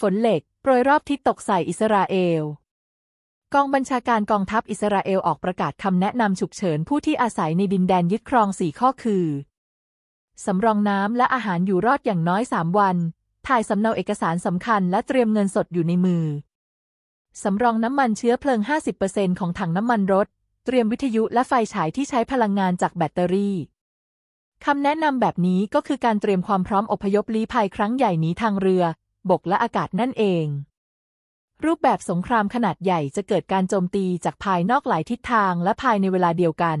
ฝนเหล็ก โปรยรอบทิศตกใส่อิสราเอล กองบัญชาการกองทัพอิสราเอลออกประกาศคำแนะนำฉุกเฉินผู้ที่อาศัยในดินแดนยึดครองสี่ข้อคือสำรองน้ำและอาหารอยู่รอดอย่างน้อยสามวัน ถ่ายสำเนาเอกสารสำคัญและเตรียมเงินสดอยู่ในมือสำรองน้ำมันเชื้อเพลิง50%ของถังน้ำมันรถ เตรียมวิทยุและไฟฉายที่ใช้พลังงานจากแบตเตอรี่คำแนะนำแบบนี้ก็คือการเตรียมความพร้อมอพยพลี้ภัยครั้งใหญ่นี้ทางเรือบกและอากาศนั่นเอง รูปแบบสงครามขนาดใหญ่จะเกิดการโจมตีจากภายนอกหลายทิศทางและภายในเวลาเดียวกัน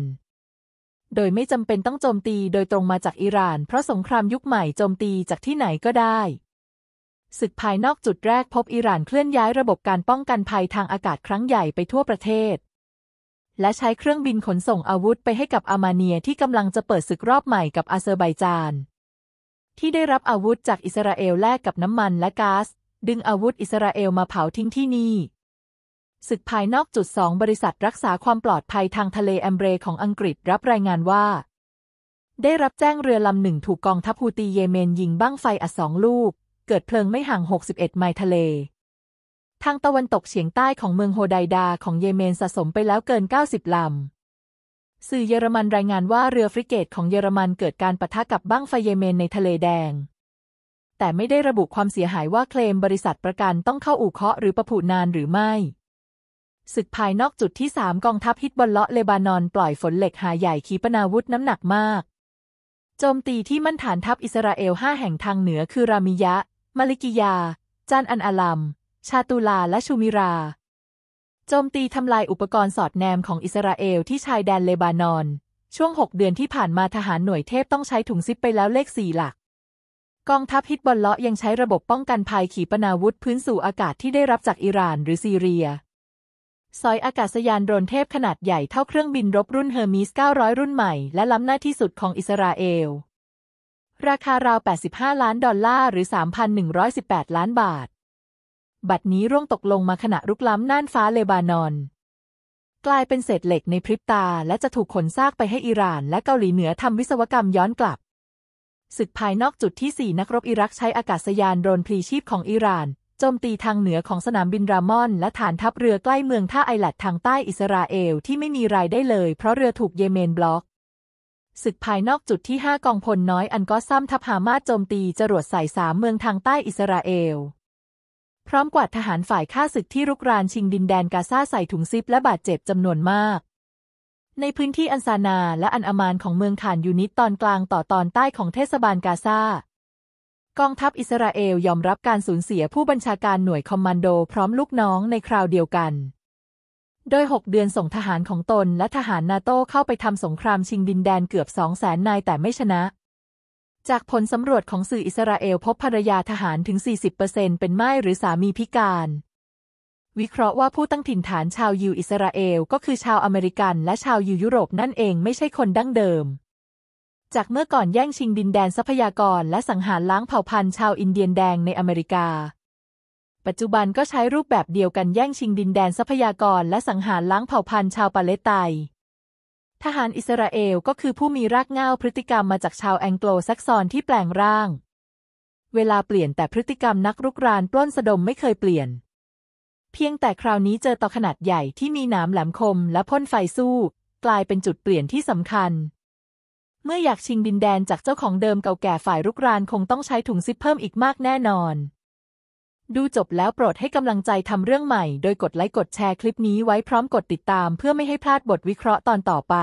โดยไม่จำเป็นต้องโจมตีโดยตรงมาจากอิหร่าน เพราะสงครามยุคใหม่โจมตีจากที่ไหนก็ได้ ศึกภายนอกจุดแรกพบอิหร่านเคลื่อนย้ายระบบการป้องกันภัยทางอากาศครั้งใหญ่ไปทั่วประเทศ และใช้เครื่องบินขนส่งอาวุธไปให้กับอาร์มาเนียที่กำลังจะเปิดศึกรอบใหม่กับอาเซอร์ไบาจานที่ได้รับอาวุธจากอิสราเอลแลกกับน้ำมันและก๊าซดึงอาวุธอิสราเอลมาเผาทิ้งที่นี่ศึกภายนอกจุดสองบริษัทรักษาความปลอดภัยทางทะเลแอมเบรของอังกฤษรับรายงานว่า ได้รับแจ้งเรือลำหนึ่งถูกกองทัพฮูตีเยเมนยิงบ้างไฟอัดสองลูก เกิดเพลิงไม่ห่าง 61 ไมล์ทะเล ทางตะวันตกเฉียงใต้ของเมืองโฮไดดาของเยเมนสะสมไปแล้วเกิน 90ลำสื่อเยอรมันรายงานว่าเรือฟริเกตของเยอรมันเกิดการปะทะกับบั้งไฟเยเมนในทะเลแดง แต่ไม่ได้ระบุความเสียหายว่าเคลมบริษัทประกันต้องเข้าอู่เคาะหรือประผูนานหรือไม่ศึกภายนอกจุดที่ 3กองทัพฮิตบอลเลาะเลบานอนปล่อยฝนเหล็กหาใหญ่ขีปนาวุธน้ำหนักมาก โจมตีที่มั่นฐานทัพอิสราเอล5แห่งทางเหนือคือรามิยะมาลิกิยาจานอันอาลัมชาตูลา และชูมิราโจมตีทำลายอุปกรณ์สอดแนมของอิสราเอล ที่ชายแดนเลบานอน ช่วง 6 เดือนที่ผ่านมาทหารหน่วยเทพต้องใช้ถุงซิปไปแล้วเลขสี่หลัก กองทัพฮิตบอลเลาะยังใช้ระบบป้องกันภัยขีปนาวุธพื้นสู่อากาศที่ได้รับจากอิหร่านหรือซีเรียสอยอากาศยานโดรนเทพขนาดใหญ่เท่าเครื่องบินรบรุ่นเฮอร์มีส900 รุ่นใหม่และล้ำหน้าที่สุดของอิสราเอล ราคาราว85ล้านดอลลาร์หรือ3,118 ล้านบาทบัดนี้ร่วงตกลงมาขณะรุกล้ำน่านฟ้าเลบานอน กลายเป็นเศษเหล็กในพริบตาและจะถูกขนซากไปให้อิหร่านและเกาหลีเหนือทำวิศวกรรมย้อนกลับศึกภายนอกจุดที่ 4 นักรบอิรักใช้อากาศยานโดรนพลีชีพของอิหร่านโจมตีทางเหนือของสนามบินรามอน และฐานทัพเรือใกล้เมืองท่าไอแลตดทางใต้อิสราเอลที่ไม่มีรายได้เลยเพราะเรือถูกเยเมนบล็อกศึกภายนอกจุดที่5กองพลน้อย อันก็ซ้ำทัพฮามาสโจมตีจรวดสายสามเมืองทางใต้อิสราเอลพร้อมกวาดทหารฝ่ายข้าศึกที่รุกรานชิงดินแดนกาซาใส่ถุงซิป และบาดเจ็บจำนวนมาก ในพื้นที่อันซานาและอันอามานของเมืองขานยูนิตตอนกลางต่อตอนใต้ของเทศบาลกาซากองทัพอิสราเอลยอมรับการสูญเสียผู้บัญชาการหน่วยคอมมานโดพร้อมลูกน้องในคราวเดียวกัน โดยหกเดือนส่งทหารของตน และทหารนาโต้เข้าไปทำสงครามชิงดินแดนเกือบสองแสนนายแต่ไม่ชนะจากผลสำรวจของสื่ออิสราเอลพบภรรยาทหารถึง 40%เป็นไม้หรือสามีพิการ วิเคราะห์ว่าผู้ตั้งถิ่นฐานชาวยิวอิสราเอลก็คือชาวอเมริกันและชาวยิวยุโรปนั่นเองไม่ใช่คนดั้งเดิม จากเมื่อก่อนแย่งชิงดินแดนทรัพยากรและสังหารล้างเผ่าพันธุ์ชาวอินเดียนแดงในอเมริกา ปัจจุบันก็ใช้รูปแบบเดียวกันแย่งชิงดินแดนทรัพยากรและสังหารล้างเผ่าพันธุ์ ชาวปาเลสไตน์ทหารอิสราเอลก็คือผู้มีรากเหง้าพฤติกรรมมาจากชาวแองโกลแซกซอนที่แปลงร่าง เวลาเปลี่ยนแต่พฤติกรรมนักรุกรานปล้นสะดมไม่เคยเปลี่ยน เพียงแต่คราวนี้เจอต่อขนาดใหญ่ที่มีหนามแหลมคมและพ่นไฟสู้ กลายเป็นจุดเปลี่ยนที่สำคัญ เมื่ออยากชิงดินแดนจากเจ้าของเดิมเก่าแก่ฝ่ายรุกรานคงต้องใช้ถุงซิปเพิ่มอีกมากแน่นอนดูจบแล้วโปรดให้กำลังใจทำเรื่องใหม่ โดยกดไลค์กดแชร์คลิปนี้ไว้พร้อมกดติดตามเพื่อไม่ให้พลาดบทวิเคราะห์ตอนต่อไป